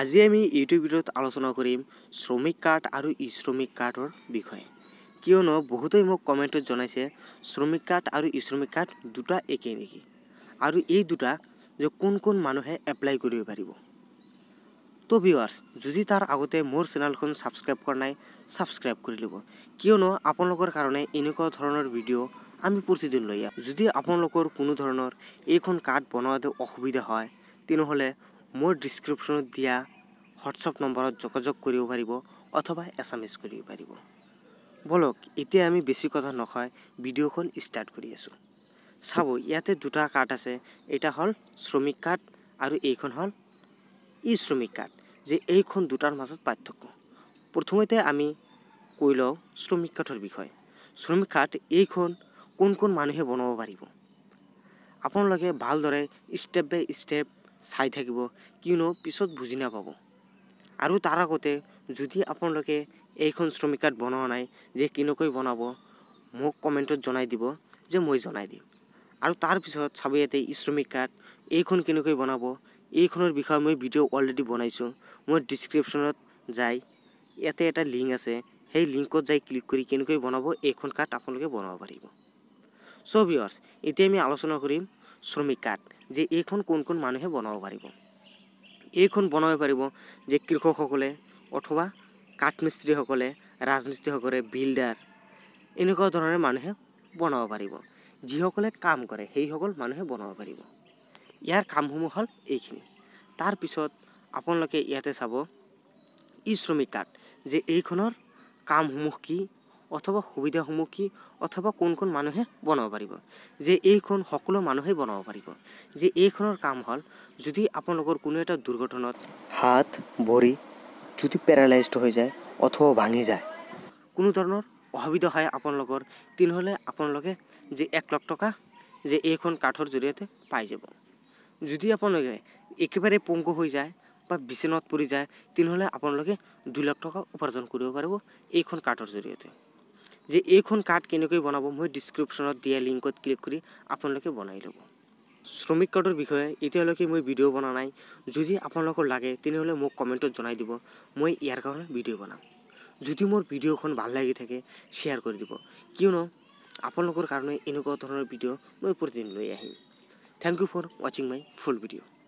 আজি আমি ইউটিউব ভিডিঅ'ত আলোচনা কৰিম শ্ৰমিক কাৰ্ড আৰু ই শ্ৰমিক কাৰ্ডৰ বিষয়ে কিয়নো বহুতেই মোক কমেণ্টত জনাইছে শ্ৰমিক কাৰ্ড আৰু ই শ্ৰমিক কাৰ্ড দুটা একেই নেকি আৰু এই দুটা যে কোন কোন মানুহে এপ্লাই কৰিব পাৰিব তো ভিৱাৰ্ছ যদি তাৰ আগতে মোৰ চেনেলখন ছাবস্ক্ৰাইব কৰা নাই ছাবস্ক্ৰাইব কৰি ল'ব কিয়নো আপোনালোকৰ কাৰণে এনেকুৱা ধৰণৰ ভিডিঅ' আমি প্ৰতিদিন লৈ যদি আপোনালোকৰ কোনো ধৰণৰ এইখন কাৰ্ড বনোৱাটো অসুবিধা হয় তেনেহ'লে মোৰ ডিছক্ৰিপশ্যনত দিয়া হোৱাটছআপ নম্বৰত যোগাযোগ কৰিব পাৰিব অথবা এছ এম এছ কৰিব পাৰিব বলক এতিয়া আমি বেছি কথা নকয় ভিডিঅ'খন ষ্টাৰ্ট কৰি আছোঁ চাব ইয়াতে দুটা কাৰ্ড আছে এটা হ'ল শ্ৰমিক কাৰ্ড আৰু এইখন হ'ল ই শ্ৰমিক কাৰ্ড যে এইখন দুটাৰ মাজত পাৰ্থক্য প্ৰথমতে আমি কৈ লওঁ শ্ৰমিক কাৰ্ডৰ বিষয়ে শ্ৰমিক কাৰ্ড এইখন কোন কোন মানুহে বনাব পাৰিব আপোনালোকে ভালদৰে ষ্টেপ বাই ষ্টেপ চাই থাকিব কিয়নো পিছত বুজি নাপাব আৰু তাৰ আগতে যদি আপোনালোকে এইখন শ্ৰমিক কাৰ্ড বনোৱা নাই যে কেনেকৈ বনাব মোক কমেণ্টত জনাই দিব যে মই জনাই দিম আৰু তাৰপিছত চাব ইয়াতে শ্ৰমিক কাৰ্ড এইখন কেনেকৈ বনাব এইখনৰ বিষয়ে মই ভিডিঅ' অলৰেডি বনাইছোঁ মই ডিছক্ৰিপশ্যনত যাই ইয়াতে এটা লিংক আছে সেই লিংকত যাই ক্লিক কৰি কেনেকৈ বনাব এইখন কাৰ্ড আপোনালোকে বনাব পাৰিব চ' ভিৱৰ্ছ এতিয়া আমি আলোচনা কৰিম শ্ৰমিক কাৰ্ড যে এইখন কোন কোন মানুহে বনাব পাৰিব এইখন বনাব পাৰিব যে কৃষকসকলে অথবা কাঠমিস্ত্ৰীসকলে ৰাজমিস্ত্ৰীসকলে বিল্ডাৰ এনেকুৱা ধৰণৰ মানুহে বনাব পাৰিব যিসকলে কাম কৰে সেইসকল মানুহে বনাব পাৰিব ইয়াৰ কামসমূহ হ'ল এইখিনি তাৰপিছত আপোনালোকে ইয়াতে চাব ই শ্ৰমিক কাৰ্ড যে এইখনৰ কামসমূহ কি অথবা সুবিধাসমূহ কি অথবা কোনখন মানুহে বনাব পাৰিব যে এইখন সকলো মানুহে বনাব পাৰিব যে এইখনৰ কাম হ'ল যদি আপোনালোকৰ কোনো এটা দুৰ্ঘটনাত হাত ভৰি যদি পেৰালাইজড হৈ যায় অথবা ভাঙি যায় কোনো ধৰণৰ অসুবিধা হয় আপোনালোকৰ তেনেহ'লে আপোনালোকে যে এক লাখ টকা যে এইখন কাঠৰ জৰিয়তে পাই যাব যদি আপোনালোকে একেবাৰে পংক হৈ যায় বা বিচনাত পৰি যায় তেনেহ'লে আপোনালোকে দুই লাখ টকা উপাৰ্জন কৰিব পাৰিব এইখন কাৰ্ডৰ জৰিয়তে যে এইখন কাৰ্ড কেনেকৈ বনাব মই ডিছক্ৰিপশ্যনত দিয়া লিংকত ক্লিক কৰি আপোনালোকে বনাই ল'ব শ্ৰমিক কাৰ্ডৰ বিষয়ে এতিয়ালৈকে মই ভিডিঅ' বনা নাই যদি আপোনালোকৰ লাগে তেনেহ'লে মোক কমেণ্টত জনাই দিব মই ইয়াৰ কাৰণে ভিডিঅ' বনাম যদি মোৰ ভিডিঅ'খন ভাল লাগি থাকে শ্বেয়াৰ কৰি দিব কিয়নো আপোনালোকৰ কাৰণে এনেকুৱা ধৰণৰ ভিডিঅ' মই প্ৰতিদিন লৈ আহিম থেংক ইউ ফৰ ৱাচিং মাই ফুল ভিডিঅ'